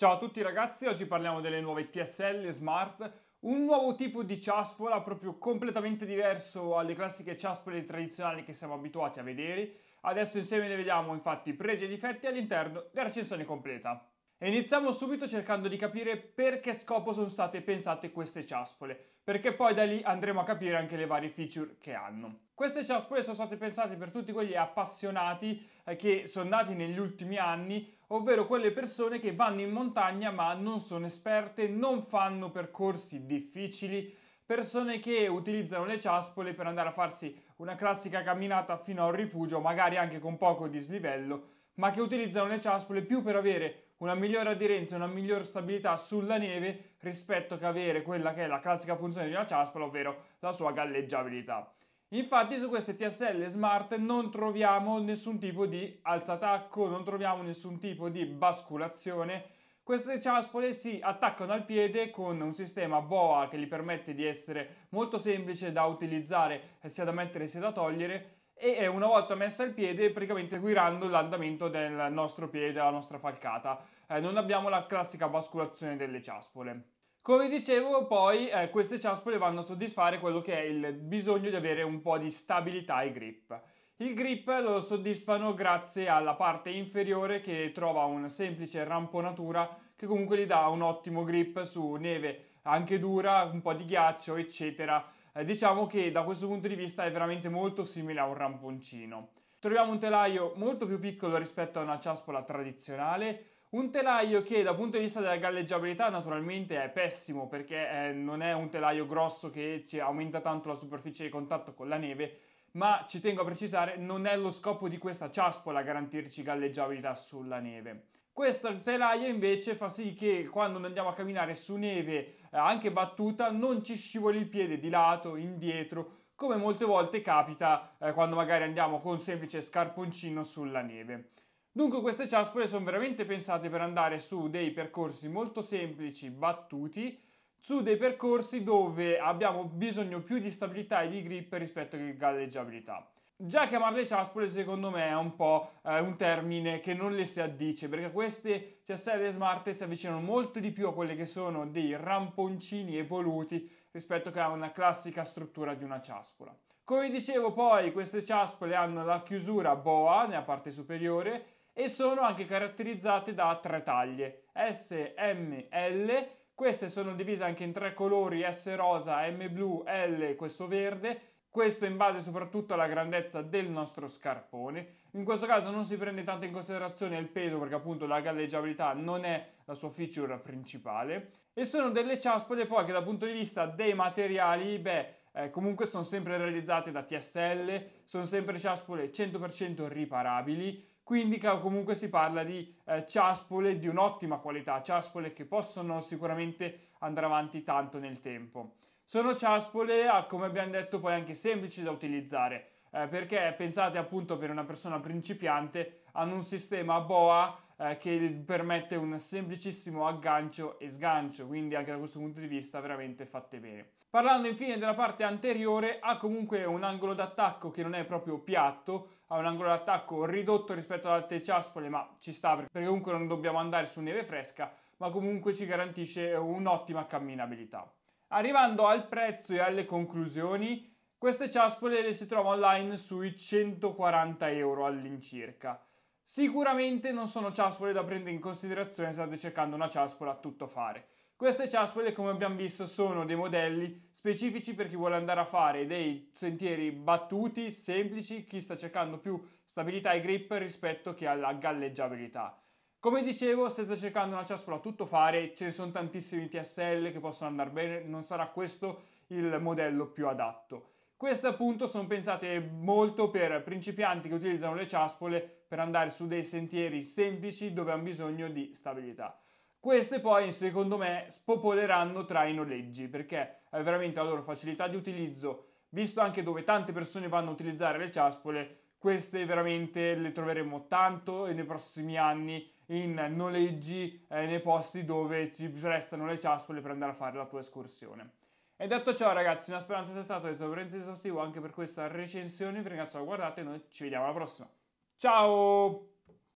Ciao a tutti ragazzi, oggi parliamo delle nuove TSL Smart, un nuovo tipo di ciaspola proprio completamente diverso alle classiche ciaspole tradizionali che siamo abituati a vedere. Adesso insieme ne vediamo infatti pregi e difetti all'interno della recensione completa iniziamo subito cercando di capire per che scopo sono state pensate queste ciaspole, perché poi da lì andremo a capire anche le varie feature che hanno. Queste ciaspole sono state pensate per tutti quegli appassionati eh, che sono nati negli ultimi anni, ovvero quelle persone che vanno in montagna ma non sono esperte, non fanno percorsi difficili, persone che utilizzano le ciaspole per andare a farsi una classica camminata fino a un rifugio, magari anche con poco dislivello, ma che utilizzano le ciaspole più per avere una migliore aderenza, e una migliore stabilità sulla neve rispetto che avere quella che è la classica funzione di una ciaspola, ovvero la sua galleggiabilità. Infatti su queste TSL Smart non troviamo nessun tipo di alzatacco, non troviamo nessun tipo di basculazione. Queste ciaspole si attaccano al piede con un sistema BOA che gli permette di essere molto semplice da utilizzare sia da mettere sia da togliere e una volta messa il piede praticamente guidando l'andamento del nostro piede, della nostra falcata. Eh, non abbiamo la classica basculazione delle ciaspole. Come dicevo poi eh, queste ciaspole vanno a soddisfare quello che è il bisogno di avere un po' di stabilità e grip. Il grip lo soddisfano grazie alla parte inferiore che trova una semplice ramponatura che comunque gli dà un ottimo grip su neve anche dura, un po' di ghiaccio eccetera eh, diciamo che da questo punto di vista è veramente molto simile a un ramponcino. Troviamo un telaio molto più piccolo rispetto a una ciaspola tradizionale, un telaio che dal punto di vista della galleggiabilità naturalmente è pessimo perché eh, non è un telaio grosso che ci aumenta tanto la superficie di contatto con la neve, ma ci tengo a precisare non è lo scopo di questa ciaspola garantirci galleggiabilità sulla neve. Questo telaio invece fa sì che quando andiamo a camminare su neve, eh, anche battuta, non ci scivoli il piede di lato, indietro, come molte volte capita eh, quando magari andiamo con un semplice scarponcino sulla neve. Dunque queste ciaspole sono veramente pensate per andare su dei percorsi molto semplici, battuti, su dei percorsi dove abbiamo bisogno più di stabilità e di grip rispetto che galleggiabilità. Già chiamarle ciaspole secondo me è un po' eh, un termine che non le si addice perché queste CSL Smart si avvicinano molto di più a quelle che sono dei ramponcini evoluti rispetto che a una classica struttura di una ciaspola. Come dicevo poi queste ciaspole hanno la chiusura boa nella parte superiore e sono anche caratterizzate da tre taglie S, M, L queste sono divise anche in tre colori S rosa, M blu, L questo verde questo in base soprattutto alla grandezza del nostro scarpone. In questo caso non si prende tanto in considerazione il peso perché appunto la galleggiabilità non è la sua feature principale. E sono delle ciaspole poi che dal punto di vista dei materiali, beh, eh, comunque sono sempre realizzate da TSL, sono sempre ciaspole 100% riparabili, quindi comunque si parla di eh, ciaspole di un'ottima qualità, ciaspole che possono sicuramente andare avanti tanto nel tempo. Sono ciaspole, come abbiamo detto, poi anche semplici da utilizzare, eh, perché pensate appunto per una persona principiante hanno un sistema boa eh, che permette un semplicissimo aggancio e sgancio, quindi anche da questo punto di vista veramente fatte bene. Parlando infine della parte anteriore, ha comunque un angolo d'attacco che non è proprio piatto, ha un angolo d'attacco ridotto rispetto ad altre ciaspole, ma ci sta perché comunque non dobbiamo andare su neve fresca, ma comunque ci garantisce un'ottima camminabilità. Arrivando al prezzo e alle conclusioni, queste ciaspole le si trova online sui 140 euro all'incirca. Sicuramente non sono ciaspole da prendere in considerazione se state cercando una ciaspola a tutto fare. Queste ciaspole, come abbiamo visto, sono dei modelli specifici per chi vuole andare a fare dei sentieri battuti, semplici, chi sta cercando più stabilità e grip rispetto che alla galleggiabilità. Come dicevo, se state cercando una ciaspola a tutto fare, ce ne sono tantissimi TSL che possono andare bene, non sarà questo il modello più adatto. Queste appunto sono pensate molto per principianti che utilizzano le ciaspole per andare su dei sentieri semplici dove hanno bisogno di stabilità. Queste poi secondo me spopoleranno tra i noleggi perché è veramente la loro facilità di utilizzo, visto anche dove tante persone vanno a utilizzare le ciaspole, queste veramente le troveremo tanto nei prossimi anni in noleggi eh, nei posti dove ci restano le ciaspole per andare a fare la tua escursione. E detto ciò ragazzi, una speranza sia stata questo veramente esaustivo anche per questa recensione, vi ringrazio per guardate e noi ci vediamo alla prossima. Ciao!